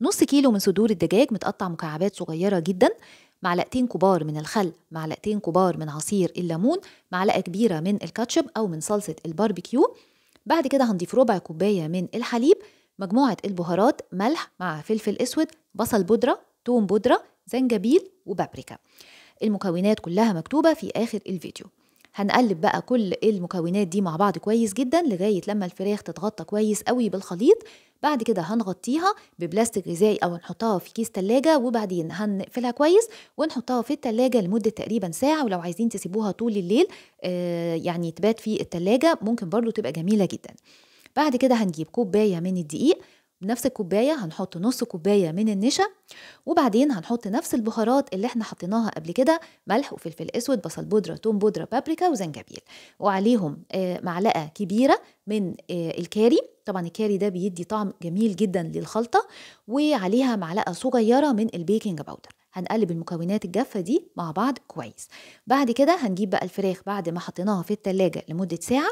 نص كيلو من صدور الدجاج متقطع مكعبات صغيرة جدا معلقتين كبار من الخل معلقتين كبار من عصير الليمون معلقة كبيرة من الكاتشب أو من صلصة الباربيكيو بعد كده هنضيف ربع كوباية من الحليب مجموعة البهارات ملح مع فلفل أسود بصل بودرة توم بودرة زنجبيل وبابريكا المكونات كلها مكتوبة في آخر الفيديو هنقلب بقى كل المكونات دي مع بعض كويس جدا لغايه لما الفراخ تتغطى كويس قوي بالخليط بعد كده هنغطيها ببلاستيك غذائي او نحطها في كيس تلاجة وبعدين هنقفلها كويس ونحطها في التلاجة لمدة تقريبا ساعة ولو عايزين تسيبوها طول الليل آه، يعني تبات في التلاجة ممكن برضو تبقى جميلة جدا بعد كده هنجيب كوباية من الدقيق نفس الكوبايه هنحط نص كوبايه من النشا وبعدين هنحط نفس البهارات اللي احنا حطيناها قبل كده ملح وفلفل اسود بصل بودره توم بودره بابريكا وزنجبيل وعليهم آه، معلقه كبيره من آه، الكاري طبعا الكاري ده بيدي طعم جميل جدا للخلطه وعليها معلقه صغيره من البيكنج باودر هنقلب المكونات الجافة دي مع بعض كويس بعد كده هنجيب بقى الفراخ بعد ما حطيناها في التلاجة لمدة ساعة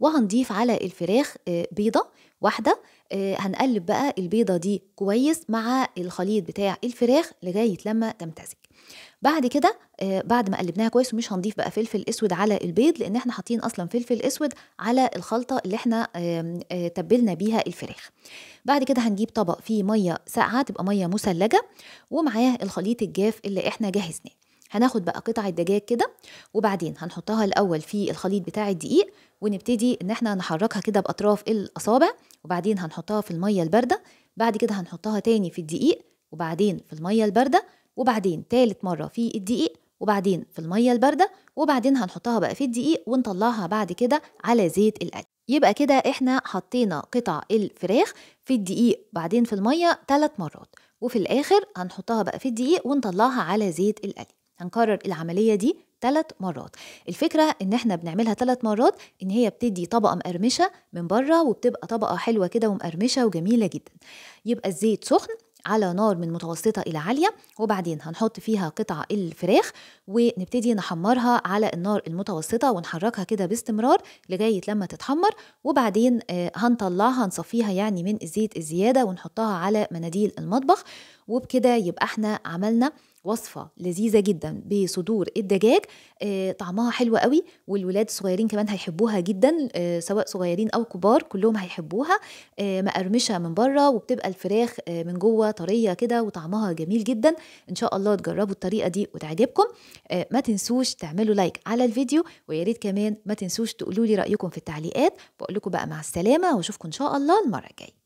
وهنضيف على الفراخ آه، بيضة واحدة آه، هنقلب بقى البيضة دي كويس مع الخليط بتاع الفراخ لغاية لما تمتزج بعد كده آه، بعد ما قلبناها كويس ومش هنضيف بقى فلفل اسود على البيض لان احنا حاطين اصلا فلفل اسود على الخلطه اللي احنا آه، تبلنا بيها الفراخ بعد كده هنجيب طبق فيه ميه ساقعه تبقى ميه مثلجه ومعاه الخليط الجاف اللي احنا جهزناه هناخد بقى قطع الدجاج كده وبعدين هنحطها الاول في الخليط بتاع الدقيق ونبتدي ان احنا نحركها كده باطراف الاصابع وبعدين هنحطها في الميه البارده بعد كده هنحطها تاني في الدقيق وبعدين في الميه البارده وبعدين تالت مره في الدقيق وبعدين في الميه البارده وبعدين هنحطها بقى في الدقيق ونطلعها بعد كده على زيت القلي يبقى كده احنا حطينا قطع الفراخ في الدقيق بعدين في الميه ثلاث مرات وفي الاخر هنحطها بقى في الدقيق ونطلعها على زيت القلي هنكرر العملية دي ثلاث مرات الفكرة ان احنا بنعملها ثلاث مرات ان هي بتدي طبقة مقرمشة من بره وبتبقى طبقة حلوة كده ومقرمشة وجميلة جدا يبقى الزيت سخن على نار من متوسطة إلى عالية وبعدين هنحط فيها قطع الفراخ ونبتدي نحمرها على النار المتوسطة ونحركها كده باستمرار لغاية لما تتحمر وبعدين آه، هنطلعها نصفيها يعني من الزيت الزيادة ونحطها على مناديل المطبخ وبكده يبقى احنا عملنا وصفه لذيذه جدا بصدور الدجاج آه، طعمها حلو قوي والولاد الصغيرين كمان هيحبوها جدا آه، سواء صغيرين او كبار كلهم هيحبوها آه، مقرمشه من بره وبتبقى الفراخ من جوه طريه كده وطعمها جميل جدا ان شاء الله تجربوا الطريقه دي وتعجبكم ما تنسوش تعملوا لايك على الفيديو ويا ريت كمان ما تنسوش تقولوا لي رايكم في التعليقات بقول لكم بقى مع السلامه واشوفكم ان شاء الله المره الجايه